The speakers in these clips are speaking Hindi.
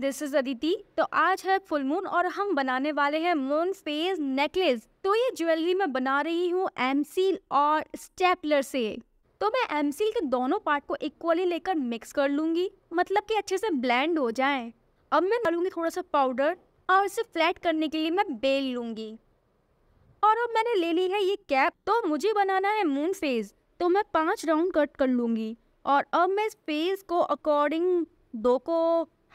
दिस इज अदिति तो आज है फुल मून और हम बनाने वाले हैं मून फेज नेकलेस तो ये ज्वेलरी मैं बना रही हूँ एमसील और स्टेपलर से तो मैं एमसील के दोनों पार्ट को इक्वली लेकर मिक्स कर लूंगी मतलब कि अच्छे से ब्लेंड हो जाए अब मैं डालूंगी थोड़ा सा पाउडर और इसे फ्लैट करने के लिए मैं बेल लूंगी और अब मैंने ले ली है ये कैप तो मुझे बनाना है मून फेज तो मैं पांच राउंड कट कर लूंगी और अब मैं इस फेज को अकॉर्डिंग दो को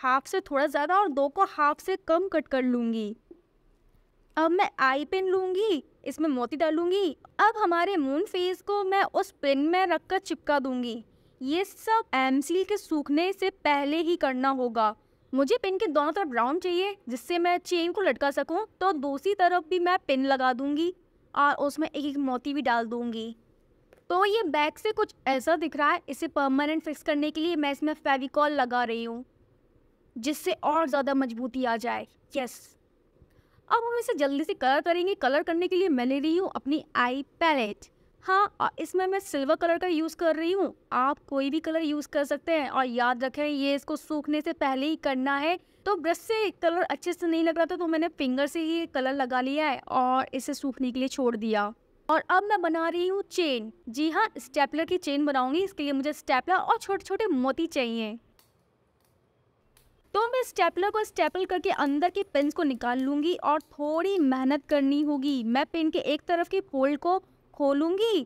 हाफ से थोड़ा ज़्यादा और दो को हाफ से कम कट कर लूँगी अब मैं आई पिन लूँगी इसमें मोती डालूँगी अब हमारे मून फेस को मैं उस पिन में रख कर चिपका दूँगी ये सब एम सील के सूखने से पहले ही करना होगा मुझे पिन के दोनों तरफ राउंड चाहिए जिससे मैं चेन को लटका सकूं तो दूसरी तरफ भी मैं पिन लगा दूंगी और उसमें एक एक मोती भी डाल दूंगी तो ये बैग से कुछ ऐसा दिख रहा है इसे परमानेंट फिक्स करने के लिए मैं इसमें फेविकॉल लगा रही हूँ जिससे और ज़्यादा मजबूती आ जाए यस अब हम इसे जल्दी से कलर करेंगे कलर करने के लिए मैं ले रही हूँ अपनी आई पैलेट हाँ इसमें मैं सिल्वर कलर का यूज़ कर रही हूँ आप कोई भी कलर यूज़ कर सकते हैं और याद रखें ये इसको सूखने से पहले ही करना है तो ब्रश से कलर अच्छे से नहीं लग रहा था तो मैंने फिंगर से ही कलर लगा लिया है और इसे सूखने के लिए छोड़ दिया और अब मैं बना रही हूँ चेन जी हाँ स्टेपलर की चेन बनाऊंगी इसके लिए मुझे स्टेपलर और छोटे छोटे मोती चाहिए तो मैं स्टेपलर को स्टेपल करके अंदर के पेंस को निकाल लूँगी और थोड़ी मेहनत करनी होगी मैं पेन के एक तरफ की फोल्ड को खोलूँगी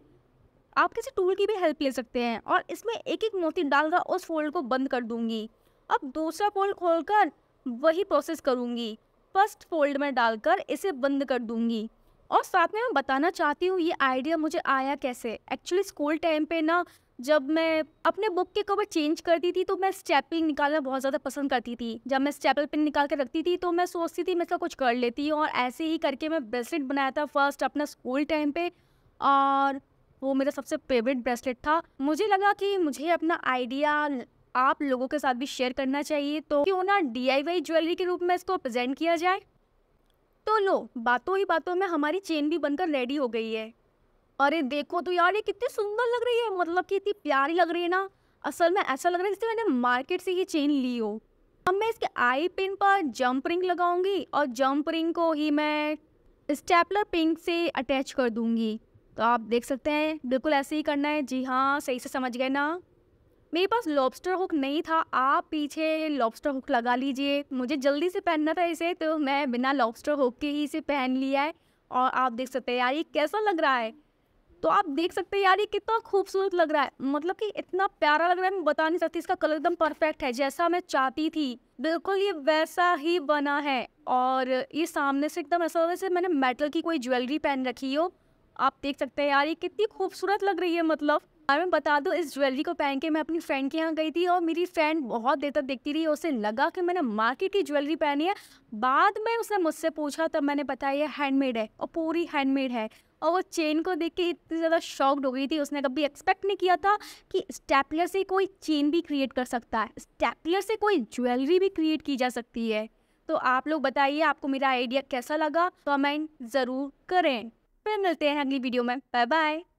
आप किसी टूल की भी हेल्प ले सकते हैं और इसमें एक एक मोती डालकर उस फोल्ड को बंद कर दूँगी अब दूसरा फोल्ड कर वही प्रोसेस करूँगी फर्स्ट फोल्ड में डालकर इसे बंद कर दूँगी और साथ में मैं बताना चाहती हूँ ये आइडिया मुझे आया कैसे एक्चुअली स्कूल टाइम पे ना जब मैं अपने बुक के कवर चेंज करती थी तो मैं स्टेपलिंग निकालना बहुत ज़्यादा पसंद करती थी जब मैं स्टेपल पिन निकाल कर रखती थी तो मैं सोचती थी मैं इसका कुछ कर लेती और ऐसे ही करके मैं ब्रेसलेट बनाया था फर्स्ट अपना स्कूल टाइम पे और वो मेरा सबसे फेवरेट ब्रेसलेट था मुझे लगा कि मुझे अपना आइडिया आप लोगों के साथ भी शेयर करना चाहिए तो क्यों ना डी ज्वेलरी के रूप में इसको प्रजेंट किया जाए तो लो बातों ही बातों में हमारी चेन भी बनकर रेडी हो गई है अरे देखो तो यार ये कितनी सुंदर लग रही है मतलब कि इतनी प्यारी लग रही है ना असल में ऐसा लग रहा है जैसे मैंने मार्केट से ये चेन ली हो अब मैं इसके आई पिन पर जंप रिंग लगाऊंगी और जंप रिंग को ही मैं स्टेपलर पिंक से अटैच कर दूंगी तो आप देख सकते हैं बिल्कुल ऐसे ही करना है जी हाँ सही से समझ गए ना मेरे पास लॉबस्टर हुक नहीं था आप पीछे लॉबस्टर हुक लगा लीजिए मुझे जल्दी से पहनना था इसे तो मैं बिना लॉबस्टर हुक के ही इसे पहन लिया है और आप देख सकते हैं यार ये कैसा लग रहा है तो आप देख सकते हैं यार ये कितना खूबसूरत लग रहा है मतलब कि इतना प्यारा लग रहा है मैं बता नहीं सकती इसका कलर एकदम परफेक्ट है जैसा मैं चाहती थी बिल्कुल ये वैसा ही बना है और ये सामने से एकदम ऐसा जैसे मैंने मेटल की कोई ज्वेलरी पहन रखी हो आप देख सकते हैं यार ये कितनी खूबसूरत लग रही है मतलब यार मैं बता दूँ इस ज्वेलरी को पहन के मैं अपनी फ्रेंड के यहाँ गई थी और मेरी फ्रेंड बहुत देर तक देखती रही उसे लगा कि मैंने मार्केट की ज्वेलरी पहनी है बाद में उसने मुझसे पूछा तब मैंने बताया ये हैंडमेड है और पूरी हैंडमेड है और वो चेन को देख के इतनी ज़्यादा शॉक्ड हो गई थी उसने कभी एक्सपेक्ट नहीं किया था कि स्टेपलर से कोई चेन भी क्रिएट कर सकता है स्टेपलर से कोई ज्वेलरी भी क्रिएट की जा सकती है तो आप लोग बताइए आपको मेरा आइडिया कैसा लगा कमेंट ज़रूर करें फिर मिलते हैं अगली वीडियो में बाय बाय